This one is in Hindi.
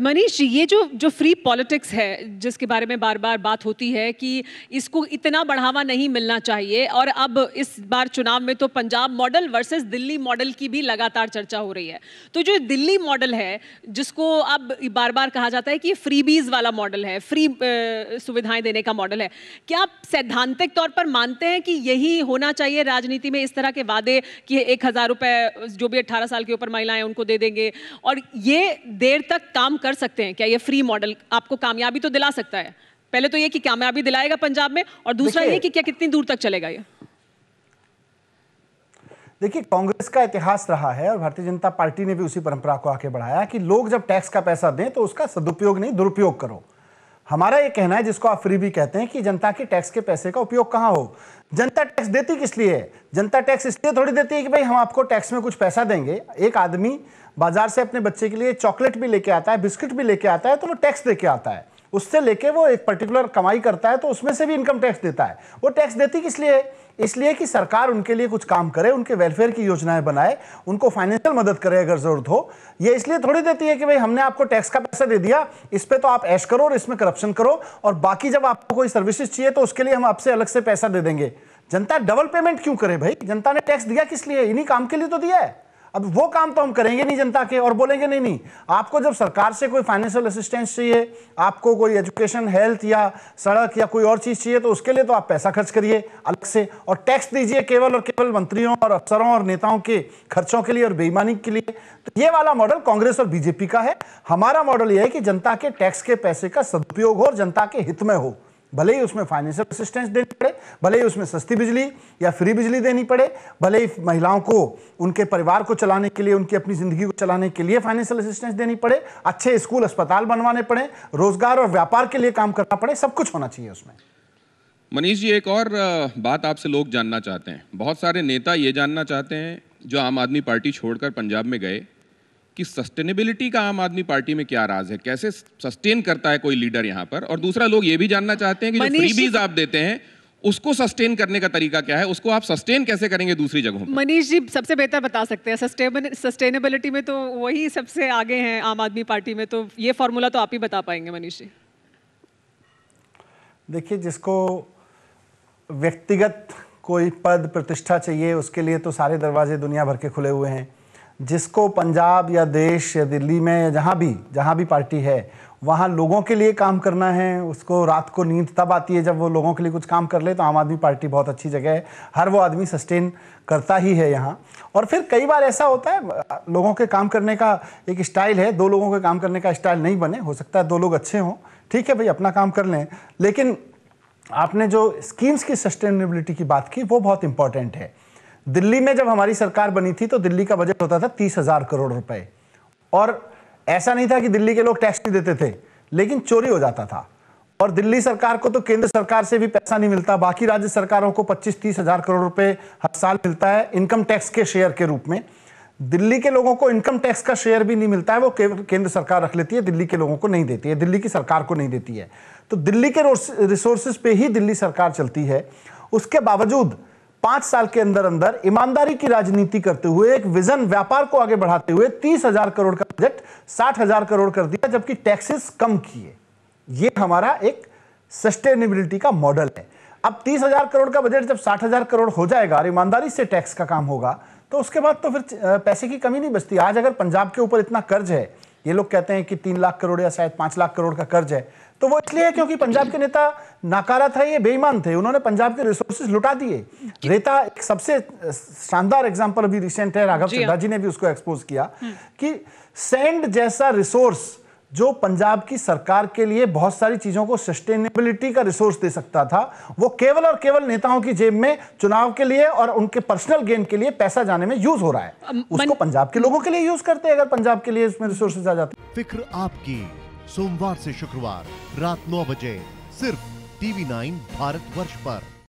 मनीष जी ये जो जो फ्री पॉलिटिक्स है जिसके बारे में बार बार बात होती है कि इसको इतना बढ़ावा नहीं मिलना चाहिए और अब इस बार चुनाव में तो Punjab model versus Delhi model की भी लगातार चर्चा हो रही है तो जो दिल्ली मॉडल है जिसको अब बार बार कहा जाता है कि फ्रीबीज वाला मॉडल है फ्री सुविधाएं देने का मॉडल है क्या आप सैद्धांतिक तौर पर मानते हैं कि यही होना चाहिए राजनीति में इस तरह के वादे कि एक हज़ार रुपये जो भी अट्ठारह साल के ऊपर महिलाएं उनको दे देंगे और ये देर तक काम कर सकते हैं क्या ये फ्री मॉडल आपको कामयाबी तो दिला सकता है पहले तो ये कि कामयाबी दिलाएगा पंजाब में और दूसरा ये कि क्या कितनी दूर तक चलेगा ये देखिए कांग्रेस का इतिहास रहा है और भारतीय जनता पार्टी ने भी उसी परंपरा को आगे बढ़ाया कि लोग जब टैक्स का पैसा दें तो उसका सदुपयोग नहीं दुरुपयोग करो हमारा ये कहना है जिसको आप फ्री भी कहते हैं कि जनता के टैक्स के पैसे का उपयोग कहाँ हो जनता टैक्स देती किस लिए जनता टैक्स इसलिए थोड़ी देती है कि भाई हम आपको टैक्स में कुछ पैसा देंगे एक आदमी बाजार से अपने बच्चे के लिए चॉकलेट भी लेके आता है बिस्किट भी लेके आता है तो वो टैक्स दे के आता है उससे लेके वो एक पर्टिकुलर कमाई करता है तो उसमें से भी इनकम टैक्स देता है वो टैक्स देती किस लिए इसलिए कि सरकार उनके लिए कुछ काम करे उनके वेलफेयर की योजनाएं बनाए उनको फाइनेंशियल मदद करे अगर जरूरत हो ये इसलिए थोड़ी देती है कि भाई हमने आपको टैक्स का पैसा दे दिया इस पर तो आप ऐश करो और इसमें करप्शन करो और बाकी जब आपको कोई सर्विसेज चाहिए तो उसके लिए हम आपसे अलग से पैसा दे देंगे जनता डबल पेमेंट क्यों करे भाई जनता ने टैक्स दिया किस लिए इन्हीं काम के लिए तो दिया है अब वो काम तो हम करेंगे नहीं जनता के और बोलेंगे नहीं नहीं आपको जब सरकार से कोई फाइनेंशियल असिस्टेंस चाहिए आपको कोई एजुकेशन हेल्थ या सड़क या कोई और चीज़ चाहिए तो उसके लिए तो आप पैसा खर्च करिए अलग से और टैक्स दीजिए केवल और केवल मंत्रियों और अफसरों और नेताओं के खर्चों के लिए और बेईमानी के लिए तो ये वाला मॉडल कांग्रेस और बीजेपी का है हमारा मॉडल ये है कि जनता के टैक्स के पैसे का सदुपयोग हो और जनता के हित में हो भले ही उसमें फाइनेंशियल असिस्टेंस देनी पड़े भले ही उसमें सस्ती बिजली या फ्री बिजली देनी पड़े भले ही महिलाओं को उनके परिवार को चलाने के लिए उनकी अपनी ज़िंदगी को चलाने के लिए फाइनेंशियल असिस्टेंस देनी पड़े अच्छे स्कूल अस्पताल बनवाने पड़े रोजगार और व्यापार के लिए काम करना पड़े सब कुछ होना चाहिए उसमें मनीष जी एक और बात आपसे लोग जानना चाहते हैं बहुत सारे नेता ये जानना चाहते हैं जो आम आदमी पार्टी छोड़कर पंजाब में गए कि सस्टेनेबिलिटी का आम आदमी पार्टी में क्या राज है कैसे सस्टेन करता है कोई लीडर यहाँ पर और दूसरा लोग ये भी जानना चाहते हैं कि जो फ्रीबीज आप देते हैं उसको सस्टेन करने का तरीका क्या है उसको आप सस्टेन कैसे करेंगे दूसरी जगहों पर मनीष जी सबसे बेहतर बता सकते हैं सस्टेन सस्टेनेबिलिटी में तो वही सबसे आगे हैं आम आदमी पार्टी में तो ये फॉर्मूला तो आप ही बता पाएंगे मनीष जी देखिए जिसको व्यक्तिगत कोई पद प्रतिष्ठा चाहिए उसके लिए तो सारे दरवाजे दुनिया भर के खुले हुए हैं जिसको पंजाब या देश या दिल्ली में या जहाँ भी जहाँ भी पार्टी है वहाँ लोगों के लिए काम करना है उसको रात को नींद तब आती है जब वो लोगों के लिए कुछ काम कर ले तो आम आदमी पार्टी बहुत अच्छी जगह है हर वो आदमी सस्टेन करता ही है यहाँ और फिर कई बार ऐसा होता है लोगों के काम करने का एक स्टाइल है दो लोगों के काम करने का स्टाइल नहीं बने हो सकता है दो लोग अच्छे हों ठीक है भाई अपना काम कर लें लेकिन आपने जो स्कीम्स की सस्टेनेबिलिटी की बात की वो बहुत इंपॉर्टेंट है दिल्ली में जब हमारी सरकार बनी थी तो दिल्ली का बजट होता था तीस हजार करोड़ रुपए और ऐसा नहीं था कि दिल्ली के लोग टैक्स नहीं देते थे लेकिन चोरी हो जाता था और दिल्ली सरकार को तो केंद्र सरकार से भी पैसा नहीं मिलता बाकी राज्य सरकारों को पच्चीस तीस हजार करोड़ रुपए हर साल मिलता है इनकम टैक्स के शेयर के रूप में दिल्ली के लोगों को इनकम टैक्स का शेयर भी नहीं मिलता है वो केंद्र सरकार रख लेती है दिल्ली के लोगों को नहीं देती है दिल्ली की सरकार को नहीं देती है तो दिल्ली के रिसोर्सेज पे ही दिल्ली सरकार चलती है उसके बावजूद पांच साल के अंदर अंदर ईमानदारी की राजनीति करते हुए एक विजन व्यापार को आगे बढ़ाते हुए तीस हजार करोड़ का बजट साठ हजार करोड़ कर दिया जबकि टैक्सेस कम किए ये हमारा एक सस्टेनेबिलिटी का मॉडल है अब तीस हजार करोड़ का बजट जब साठ हजार करोड़ हो जाएगा और ईमानदारी से टैक्स का काम होगा तो उसके बाद तो फिर पैसे की कमी नहीं बचती आज अगर पंजाब के ऊपर इतना कर्ज है ये लोग कहते हैं कि तीन लाख करोड़ या शायद पांच लाख करोड़ का कर्ज है तो वो इसलिए है क्योंकि पंजाब के नेता नाकारा था ये बेईमान थे उन्होंने पंजाब के रिसोर्सेज लुटा दिए रेता एक सबसे शानदार एग्जाम्पल अभी रिसेंट है राघव चड्डा हाँ। जी ने भी उसको एक्सपोज किया कि सैंड जैसा रिसोर्स जो पंजाब की सरकार के लिए बहुत सारी चीज़ों को सस्टेनेबिलिटी का रिसोर्स दे सकता था वो केवल और केवल नेताओं की जेब में चुनाव के लिए और उनके पर्सनल गेन के लिए पैसा जाने में यूज हो रहा है उसको पंजाब के लोगों के लिए यूज करते हैं अगर पंजाब के लिए उसमें रिसोर्सेज आ जाते फिक्र आपकी सोमवार से शुक्रवार रात नौ बजे सिर्फ टीवी नाइन भारत वर्ष पर